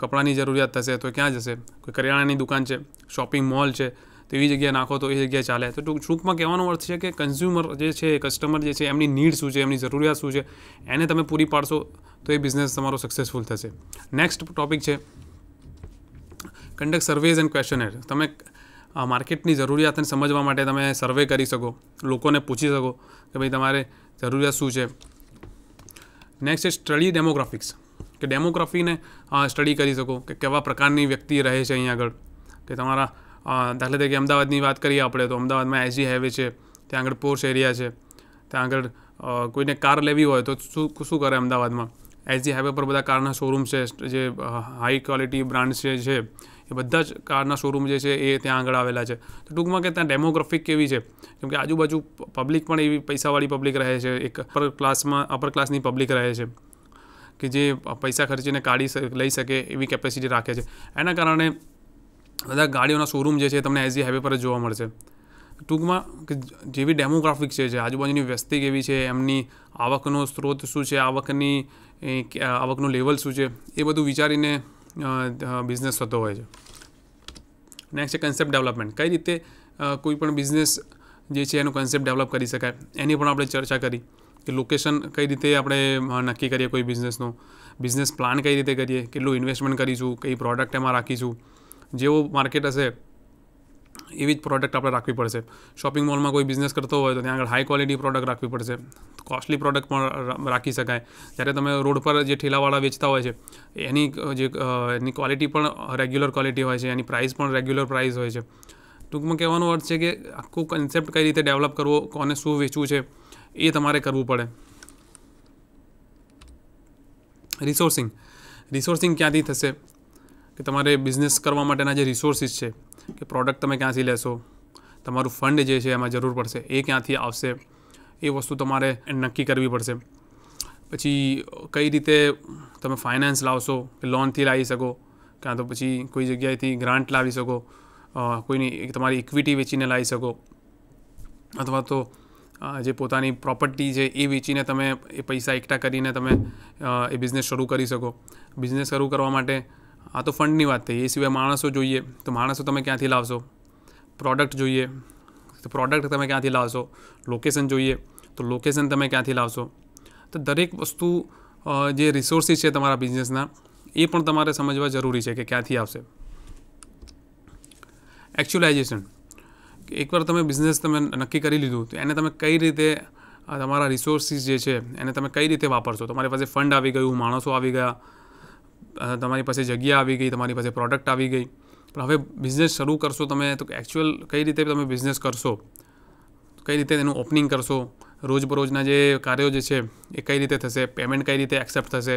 કપડાંની જરૂરિયાત થશે તો ક્યાં જશે કોઈ કરિયાણાની દુકાન છે શોપિંગ મોલ છે તેવી એવી જગ્યાએ નાખો તો એ જગ્યાએ ચાલે તો ટૂંક ટૂંકમાં કહેવાનો અર્થ છે કે કન્ઝ્યુમર જે છે કસ્ટમર જે છે એમની નીડ શું છે એમની જરૂરિયાત શું છે એને તમે પૂરી પાડશો તો એ બિઝનેસ તમારો સક્સેસફુલ થશે નેક્સ્ટ ટોપિક છે કન્ડક્ટ સર્વેઝ એન્ડ ક્વેશ્ચનર તમે માર્કેટની જરૂરિયાતને સમજવા માટે તમે સર્વે કરી શકો લોકોને પૂછી શકો કે ભાઈ તમારે જરૂરિયાત શું છે નેક્સ્ટ છે સ્ટડી ડેમોગ્રાફિક્સ કે ડેમોગ્રાફીને સ્ટડી કરી શકો કે કેવા પ્રકારની વ્યક્તિ રહે છે અહીંયા આગળ કે તમારા દાખલા તરીકે અમદાવાદની વાત કરીએ આપણે તો અમદાવાદમાં એસજી હાઈવે છે ત્યાં આગળ પોર્સ એરિયા છે ત્યાં આગળ કોઈને કાર લેવી હોય તો શું શું કરે અમદાવાદમાં એસજી હાઈવે પર બધા કારના શોરૂમ છે જે હાઈ ક્વોલિટી બ્રાન્ડ છે એ બધા જ કારના શોરૂમ જે છે એ ત્યાં આગળ આવેલા છે તો ટૂંકમાં કે ત્યાં ડેમોગ્રાફિક કેવી છે કેમ કે આજુબાજુ પબ્લિક પણ એવી પૈસાવાળી પબ્લિક રહે છે એક અપર ક્લાસમાં અપર ક્લાસની પબ્લિક રહે છે કે જે પૈસા ખર્ચીને કાઢી લઈ શકે એવી કેપેસિટી રાખે છે એના કારણે બધા ગાડીઓના શોરૂમ જે છે તમને એઝી હાઈવે પર જ જોવા મળશે ટૂંકમાં કે જેવી ડેમોગ્રાફિક છે જે આજુબાજુની વસ્તી કેવી છે એમની આવકનો સ્ત્રોત શું છે આવકની આવકનું લેવલ શું છે એ બધું વિચારીને બિઝનેસ થતો હોય છે નેક્સ્ટ છે કન્સેપ્ટ ડેવલપમેન્ટ કઈ રીતે કોઈ પણ બિઝનેસ જે છે એનું કન્સેપ્ટ ડેવલપ કરી શકાય એની પણ આપણે ચર્ચા કરી કે લોકેશન કઈ રીતે આપણે નક્કી કરીએ કોઈ બિઝનેસનો બિઝનેસ પ્લાન કઈ રીતે કરીએ કેટલું ઇન્વેસ્ટમેન્ટ કરીશું કઈ પ્રોડક્ટ એમાં રાખીશું જેવો માર્કેટ હશે એવી જ પ્રોડક્ટ આપણે રાખવી પડશે શોપિંગ મોલમાં કોઈ બિઝનેસ કરતો હોય તો ત્યાં આગળ હાઈ ક્વોલિટી પ્રોડક્ટ રાખવી પડશે કોસ્ટલી પ્રોડક્ટ પણ રાખી શકાય જ્યારે તમે રોડ પર જે ઠેલાવાળા વેચતા હોય છે એની જે એની ક્વોલિટી પણ રેગ્યુલર ક્વોલિટી હોય છે એની પ્રાઇસ પણ રેગ્યુલર પ્રાઇસ હોય છે ટૂંકમાં કહેવાનો અર્થ છે કે આખું કન્સેપ્ટ કઈ રીતે ડેવલપ કરવો કોને શું વેચવું છે એ તમારે કરવું પડે રિસોર્સિંગ રિસોર્સિંગ ક્યાંથી થશે કે તમારે બિઝનેસ કરવા માટેના જે રિસોર્સિસ છે કે પ્રોડક્ટ તમે ક્યાંથી લેશો તમારું ફંડ જે છે એમાં જરૂર પડશે એ ક્યાંથી આવશે એ વસ્તુ તમારે નક્કી કરવી પડશે પછી કઈ રીતે તમે ફાઇનાન્સ લાવશો કે લોનથી લાવી શકો ક્યાં તો પછી કોઈ જગ્યાએથી ગ્રાન્ટ લાવી શકો કોઈની તમારી ઇક્વિટી વેચીને લાવી શકો અથવા તો જે પોતાની પ્રોપર્ટી છે એ વેચીને તમે એ પૈસા એકઠા કરીને તમે એ બિઝનેસ શરૂ કરી શકો બિઝનેસ શરૂ કરવા માટે આ તો ફંડની વાત થઈ એ સિવાય માણસો જોઈએ તો માણસો તમે ક્યાંથી લાવશો પ્રોડક્ટ જોઈએ તો પ્રોડક્ટ તમે ક્યાંથી લાવશો લોકેશન જોઈએ તો લોકેશન તમે ક્યાંથી લાવશો તો દરેક વસ્તુ જે રિસોર્સિસ છે તમારા બિઝનેસના એ પણ તમારે સમજવા જરૂરી છે કે ક્યાંથી આવશે એકચ્યુઅલાઇઝેશન એકવાર તમે બિઝનેસ તમે નક્કી કરી લીધું તો એને તમે કઈ રીતે તમારા રિસોર્સિસ જે છે એને તમે કઈ રીતે વાપરશો તમારી પાસે ફંડ આવી ગયું માણસો આવી ગયા તમારી પાસે જગ્યા આવી ગઈ તમારી પાસે પ્રોડક્ટ આવી ગઈ પણ હવે બિઝનેસ શરૂ કરશો તમે તો એકચ્યુઅલ કઈ રીતે તમે બિઝનેસ કરશો કઈ રીતે તેનું ઓપનિંગ કરશો રોજબરોજના જે કાર્યો જે છે એ કઈ રીતે થશે પેમેન્ટ કઈ રીતે એક્સેપ્ટ થશે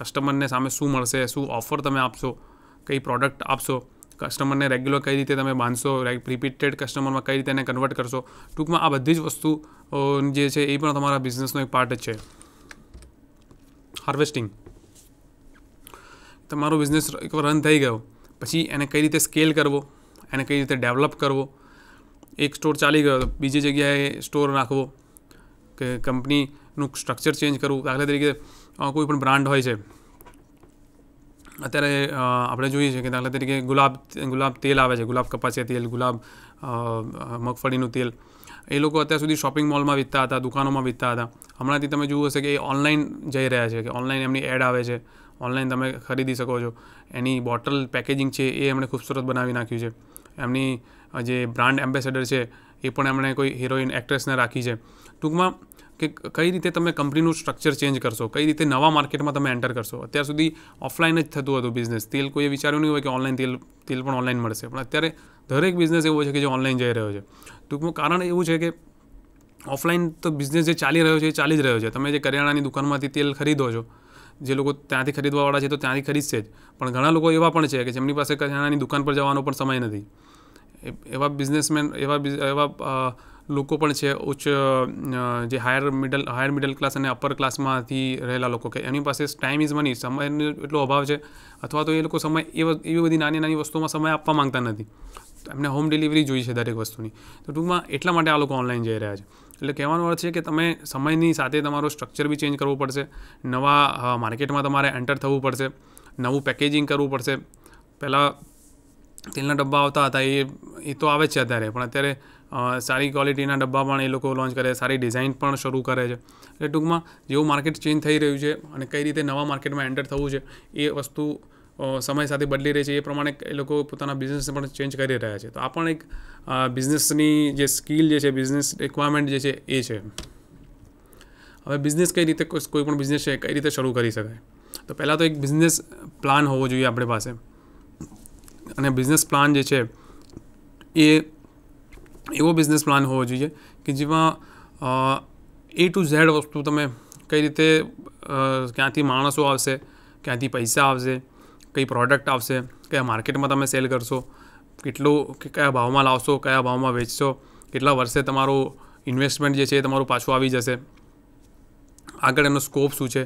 કસ્ટમરને સામે શું મળશે શું ઓફર તમે આપશો કઈ પ્રોડક્ટ આપશો કસ્ટમરને રેગ્યુલર કઈ રીતે તમે બાંધશો રિપીટેડ કસ્ટમરમાં કઈ રીતે એને કન્વર્ટ કરશો ટૂંકમાં આ બધી જ વસ્તુ જે છે એ પણ તમારા બિઝનેસનો એક પાર્ટ છે હાર્વેસ્ટિંગ તમારો બિઝનેસ એકવાર રન થઈ ગયો પછી એને કઈ રીતે સ્કેલ કરવો એને કઈ રીતે ડેવલપ કરવો એક સ્ટોર ચાલી ગયો બીજી જગ્યાએ સ્ટોર રાખવો કે કંપનીનું સ્ટ્રક્ચર ચેન્જ કરવું દાખલા તરીકે કોઈ પણ બ્રાન્ડ હોય છે અત્યારે આપણે જોઈએ છીએ કે દાખલા તરીકે ગુલાબ ગુલાબ તેલ આવે છે ગુલાબ કપાસિયા તેલ ગુલાબ મગફળીનું તેલ એ લોકો અત્યાર સુધી શોપિંગ મોલમાં વીતતા હતા દુકાનોમાં વીતતા હતા હમણાંથી તમે જુઓ હશે કે એ ઓનલાઈન જઈ રહ્યા છે કે ઓનલાઈન એમની એડ આવે છે ઓનલાઈન તમે ખરીદી શકો છો એની બોટલ પેકેજિંગ છે એ એમણે ખૂબસૂરત બનાવી નાખ્યું છે એમની જે બ્રાન્ડ એમ્બેસેડર છે એ પણ એમણે કોઈ હિરોઈન એક્ટ્રેસને રાખી છે ટૂંકમાં કે કઈ રીતે તમે કંપનીનું સ્ટ્રક્ચર ચેન્જ કરશો કઈ રીતે નવા માર્કેટમાં તમે એન્ટર કરશો અત્યાર સુધી ઓફલાઈન જ થતું હતું બિઝનેસ તેલ કોઈએ વિચાર્યું નહીં હોય કે ઓનલાઈન તેલ તેલ પણ ઓનલાઈન મળશે પણ અત્યારે દરેક બિઝનેસ એવો છે કે જે ઓનલાઈન જઈ રહ્યો છે ટૂંકમાં કારણ એવું છે કે ઓફલાઈન તો બિઝનેસ જે ચાલી રહ્યો છે એ ચાલી જ રહ્યો છે તમે જે કરિયાણાની દુકાનમાંથી તેલ ખરીદો છો જે લોકો ત્યાંથી ખરીદવાવાળા છે તો ત્યાંથી ખરીદશે જ પણ ઘણા લોકો એવા પણ છે કે જેમની પાસે કરિયાણાની દુકાન પર જવાનો પણ સમય નથી એવા બિઝનેસમેન એવા એવા લોકો પણ છે ઉચ્ચ જે higher middle higher middle class અને અપર ક્લાસમાંથી રહેલા લોકો કે એની પાસે ટાઈમ ઇઝ મની સમયનો એટલો અભાવ છે અથવા તો એ લોકો સમય એવી બધી નાની નાની વસ્તુમાં સમય આપવા માંગતા નથી એમને હોમ ડિલિવરી જોઈ છે દરેક વસ્તુની તો ટૂંકમાં એટલા માટે આ લોકો ઓનલાઈન જઈ રહ્યા છે એટલે કહેવાનો અર્થ છે કે તમે સમયની સાથે તમારો સ્ટ્રક્ચર બી ચેન્જ કરવું પડશે નવા માર્કેટમાં તમારે એન્ટર થવું પડશે નવું પેકેજિંગ કરવું પડશે પહેલાં તેલના ડબ્બા આવતા હતા એ એ તો આવે છે અત્યારે પણ અત્યારે સારી ક્વોલિટીના ડબ્બા પણ એ લોકો લોન્ચ કરે સારી ડિઝાઇન પણ શરૂ કરે છે એટલે ટૂંકમાં જેવું માર્કેટ ચેન્જ થઈ રહ્યું છે અને કઈ રીતે નવા માર્કેટમાં એન્ટર થવું છે એ વસ્તુ સમય સાથે બદલી રહી છે એ પ્રમાણે એ લોકો પોતાના બિઝનેસને પણ ચેન્જ કરી રહ્યા છે તો આ પણ એક બિઝનેસની જે સ્કિલ જે છે બિઝનેસ રિક્વાયરમેન્ટ જે છે એ છે હવે બિઝનેસ કઈ રીતે કોઈ પણ બિઝનેસ છે કઈ રીતે શરૂ કરી શકાય તો પહેલાં તો એક બિઝનેસ પ્લાન હોવો જોઈએ આપણી પાસે અને બિઝનેસ પ્લાન જે છે એ એવો બિઝનેસ પ્લાન હોવો જોઈએ કે જેમાં એ ટુ ઝેડ વસ્તુ તમે કઈ રીતે ક્યાંથી માણસો આવશે ક્યાંથી પૈસા આવશે કઈ પ્રોડક્ટ આવશે કયા માર્કેટમાં તમે સેલ કરશો કેટલું કયા ભાવમાં લાવશો કયા ભાવમાં વેચશો કેટલા વર્ષે તમારું ઇન્વેસ્ટમેન્ટ જે છે એ તમારું પાછું આવી જશે આગળ એનો સ્કોપ શું છે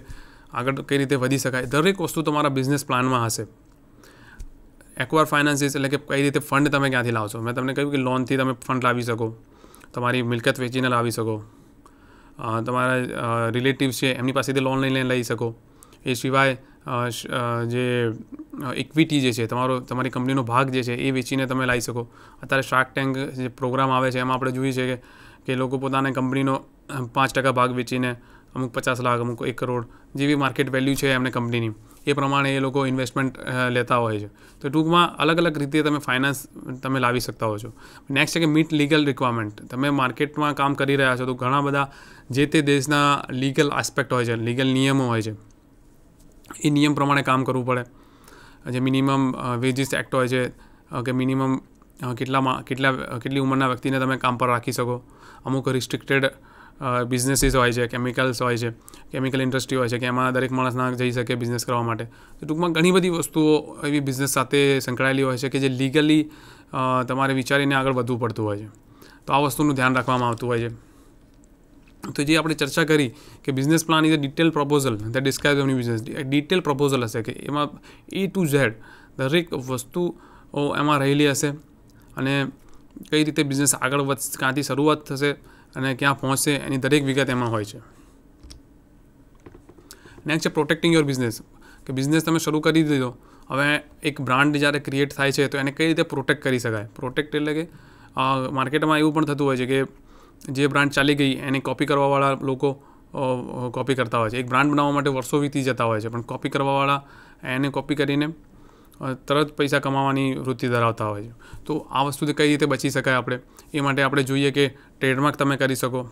આગળ કઈ રીતે વધી શકાય દરેક વસ્તુ તમારા બિઝનેસ પ્લાનમાં હશે એકવાર ફાઇનાન્સીસ એટલે કે કઈ રીતે ફંડ તમે ક્યાંથી લાવશો મેં તમને કહ્યું કે લોનથી તમે ફંડ લાવી શકો તમારી મિલકત વેચીને લાવી શકો તમારા રિલેટિવ્સ છે એમની પાસેથી લોન લઈને લઈ શકો એ સિવાય જે ઇક્વિટી જે છે તમારો તમારી કંપનીનો ભાગ જે છે એ વેચીને તમે લાવી શકો અત્યારે શાર્ક ટેન્ક જે પ્રોગ્રામ આવે છે એમાં આપણે જોઈએ છે કે કે લોકો પોતાના કંપનીનો પાંચ ટકા ભાગ વેચીને અમુક પચાસ લાખ અમુક એક કરોડ જેવી માર્કેટ વેલ્યુ છે એમને કંપનીની એ પ્રમાણે એ લોકો ઇન્વેસ્ટમેન્ટ લેતા હોય છે તો ટૂંકમાં અલગ અલગ રીતે તમે ફાઇનાન્સ તમે લાવી શકતા હો છો નેક્સ્ટ છે કે મીટ લીગલ રિક્વાયરમેન્ટ તમે માર્કેટમાં કામ કરી રહ્યા છો તો ઘણા બધા જે તે દેશના લીગલ આસ્પેક્ટ હોય છે લીગલ નિયમો હોય છે એ નિયમ પ્રમાણે કામ કરવું પડે જે મિનિમમ વેજીસ એક્ટ હોય છે કે મિનિમમ કેટલામાં કેટલા કેટલી ઉંમરના વ્યક્તિને તમે કામ પર રાખી શકો અમુક રિસ્ટ્રિક્ટેડ બિઝનેસીસ હોય છે કેમિકલ્સ હોય છે કેમિકલ ઇન્ડસ્ટ્રી હોય છે કે એમાં દરેક માણસ ના જઈ શકે બિઝનેસ કરવા માટે તો ટૂંકમાં ઘણી બધી વસ્તુઓ એવી બિઝનેસ સાથે સંકળાયેલી હોય છે કે જે લીગલી તમારે વિચારીને આગળ વધવું પડતું હોય છે તો આ વસ્તુનું ધ્યાન રાખવામાં આવતું હોય છે તો જે આપણે ચર્ચા કરી કે business plan is a detail proposal that describe એમની બિઝનેસ ડિટેલ પ્રપોઝલ હશે કે એમાં એ ટુ ઝેડ દરેક વસ્તુ એમાં રહેલી હશે અને કઈ રીતે બિઝનેસ આગળ વધ ક્યાંથી શરૂઆત થશે અને ક્યાં પહોંચશે એની દરેક વિગત એમાં હોય છે નેક્સ્ટ છે પ્રોટેક્ટિંગ યોર બિઝનેસ કે બિઝનેસ તમે શરૂ કરી દીધો હવે એક બ્રાન્ડ જ્યારે ક્રિએટ થાય છે તો એને કઈ રીતે પ્રોટેક્ટ કરી શકાય પ્રોટેક્ટ એટલે કે માર્કેટમાં એવું પણ થતું હોય છે કે જે બ્રાન્ડ ચાલી ગઈ એને કોપી કરવાવાળા લોકો કોપી કરતા હોય છે એક બ્રાન્ડ બનાવવા માટે વર્ષો વીતી જતા હોય છે પણ કોપી કરવાવાળા એને કોપી કરીને તરત પૈસા કમાવાની વૃત્તિ ધરાવતા હોય છે તો આ વસ્તુથી કઈ રીતે બચી શકાય આપણે એ માટે આપણે જોઈએ કે ટ્રેડમાર્ક તમે કરી શકો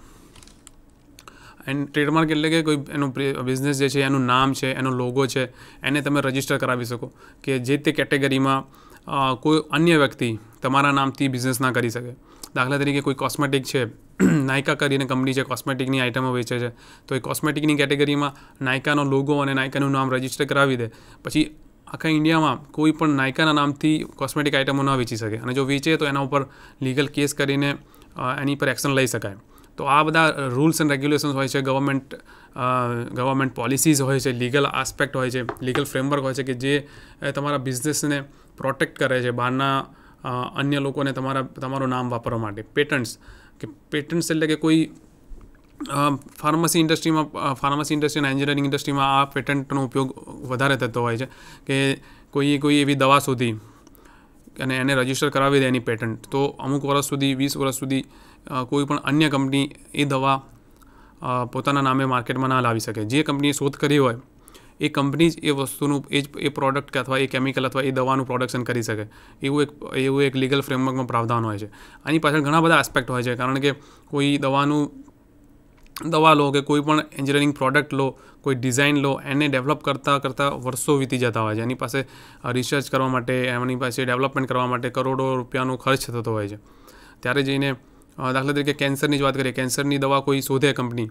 એન્ડ ટ્રેડમાર્ક એટલે કે કોઈ એનું બિઝનેસ જે છે એનું નામ છે એનો લોગો છે એને તમે રજિસ્ટર કરાવી શકો કે જે તે કેટેગરીમાં કોઈ અન્ય વ્યક્તિ તમારા નામથી બિઝનેસ ના કરી શકે દાખલા તરીકે કોઈ કોસ્મેટિક છે નાયકા કરીને કંપની છે કોસ્મેટિકની આઇટમો વેચે છે તો એ કોસ્મેટિકની કેટેગરીમાં નાયકાનો લોગો અને નાયકાનું નામ રજિસ્ટર કરાવી દે પછી આખા ઇન્ડિયામાં કોઈ પણ નાયકાના નામથી કોસ્મેટિક આઇટમો ન વેચી શકે અને જો વેચે તો એના ઉપર લીગલ કેસ કરીને એની પર એક્શન લઈ શકાય તો આ બધા રૂલ્સ એન્ડ રેગ્યુલેશન્સ હોય છે ગવર્મેન્ટ ગવર્મેન્ટ પોલિસીઝ હોય છે લીગલ આસ્પેક્ટ હોય છે લીગલ ફ્રેમવર્ક હોય છે કે જે તમારા બિઝનેસને પ્રોટેક્ટ કરે છે બહારના અન્ય લોકોને તમારા તમારું નામ વાપરવા માટે પેટન્ટ્સ કે પેટન્ટ્સ એટલે કે કોઈ ફાર્મસી ઇન્ડસ્ટ્રીમાં ફાર્મસી ઇન્ડસ્ટ્રી અને એન્જિનિયરિંગ ઇન્ડસ્ટ્રીમાં આ પેટન્ટનો ઉપયોગ વધારે થતો હોય છે કે કોઈ કોઈ એવી દવા સુધી અને એને રજીસ્ટર કરાવી દે એની પેટન્ટ તો અમુક વર્ષ સુધી વીસ વર્ષ સુધી કોઈ પણ અન્ય કંપની એ દવા પોતાના નામે માર્કેટમાં ના લાવી શકે જે કંપનીએ શોધ કરી હોય એ કંપની જ એ વસ્તુનું એ જ એ પ્રોડક્ટ કે અથવા એ કેમિકલ અથવા એ દવાનું પ્રોડક્શન કરી શકે એવું એક એવું એક લીગલ ફ્રેમવર્કમાં પ્રાવધાન હોય છે આની પાછળ ઘણા બધા આસ્પેક્ટ હોય છે કારણ કે કોઈ દવાનું દવા લો કે કોઈ પણ એન્જિનિયરિંગ પ્રોડક્ટ લો કોઈ ડિઝાઇન લો એને ડેવલપ કરતાં કરતાં વર્ષો વીતી જતા હોય છે એની પાસે રિસર્ચ કરવા માટે એમની પાસે ડેવલપમેન્ટ કરવા માટે કરોડો રૂપિયાનો ખર્ચ થતો હોય છે ત્યારે જઈને દાખલા તરીકે કેન્સરની જ વાત કરીએ કેન્સરની દવા કોઈ શોધે કંપની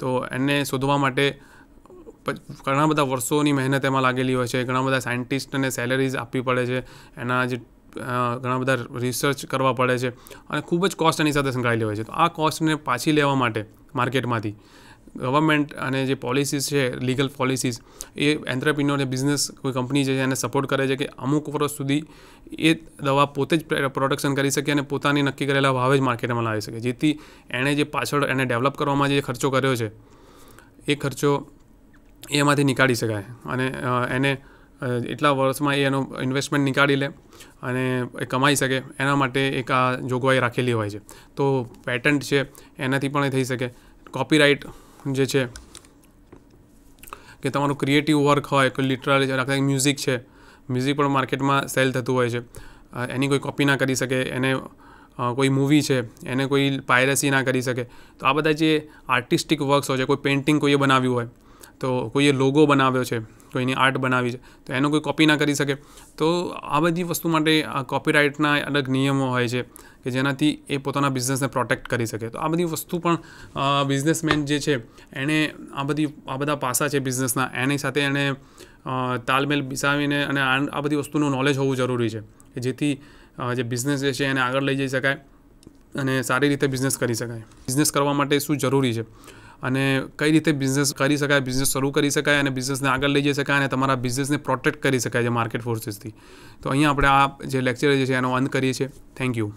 તો એને શોધવા માટે ઘણા બધા વર્ષોની મહેનત એમાં લાગેલી હોય છે ઘણા બધા સાયન્ટિસ્ટને સેલરીઝ આપવી પડે છે એના જે ઘણા બધા રિસર્ચ કરવા પડે છે અને ખૂબ જ કોસ્ટ એની સાથે સંકળાયેલી હોય છે તો આ કોસ્ટને પાછી લેવા માટે માર્કેટમાંથી ગવર્મેન્ટ અને જે પોલિસીસ છે લીગલ પોલિસીસ એ એન્ટરપ્રિન્યોર બિઝનેસ કોઈ કંપની છે એને સપોર્ટ કરે છે કે અમુક વર્ષ સુધી એ દવા પોતે જ પ્રોડક્શન કરી શકે અને પોતાની નક્કી કરેલા ભાવે જ માર્કેટમાં લાવી શકે જેથી એણે જે પાછળ એને ડેવલપ કરવામાં જે ખર્ચો કર્યો છે એ ખર્ચો એમાંથી નીકાળી શકાય અને એને એટલા વર્ષમાં એ એનો ઇન્વેસ્ટમેન્ટ નીકાળી લે અને એ કમાઈ શકે એના માટે એક આ જોગવાઈ રાખેલી હોય છે તો પેટન્ટ છે એનાથી પણ એ થઈ શકે કોપીરાઇટ જે છે કે તમારું ક્રિએટિવ વર્ક હોય કોઈ લિટરલ મ્યુઝિક છે મ્યુઝિક પણ માર્કેટમાં સેલ થતું હોય છે એની કોઈ કોપી ના કરી શકે એને કોઈ મૂવી છે એને કોઈ પાયરસી ના કરી શકે તો આ બધા જે આર્ટિસ્ટિક વર્ક્સ હોય છે કોઈ પેઇન્ટિંગ કોઈએ બનાવ્યું હોય તો કોઈએ લોગો બનાવ્યો છે કોઈની આર્ટ બનાવી છે તો એનો કોઈ કોપી ના કરી શકે તો આ બધી વસ્તુ માટે આ કોપીરાઇટના અલગ નિયમો હોય છે કે જેનાથી એ પોતાના બિઝનેસને પ્રોટેક્ટ કરી શકે તો આ બધી વસ્તુ પણ બિઝનેસમેન જે છે એણે આ બધી આ બધા પાસા છે બિઝનેસના એની સાથે એણે તાલમેલ બિસાવીને અને આ બધી વસ્તુનું નોલેજ હોવું જરૂરી છે કે જેથી જે બિઝનેસ જે છે એને આગળ લઈ જઈ શકાય અને સારી રીતે બિઝનેસ કરી શકાય બિઝનેસ કરવા માટે શું જરૂરી છે અને કઈ રીતે બિઝનેસ કરી શકાય બિઝનેસ શરૂ કરી શકાય અને બિઝનેસને આગળ લઈ જઈ શકાય અને તમારા બિઝનેસને પ્રોટેક્ટ કરી શકાય છે માર્કેટ ફોર્સીસથી તો અહીંયા આપણે આ જે લેક્ચર જે છે એનો અંત કરીએ છીએ થેન્ક યુ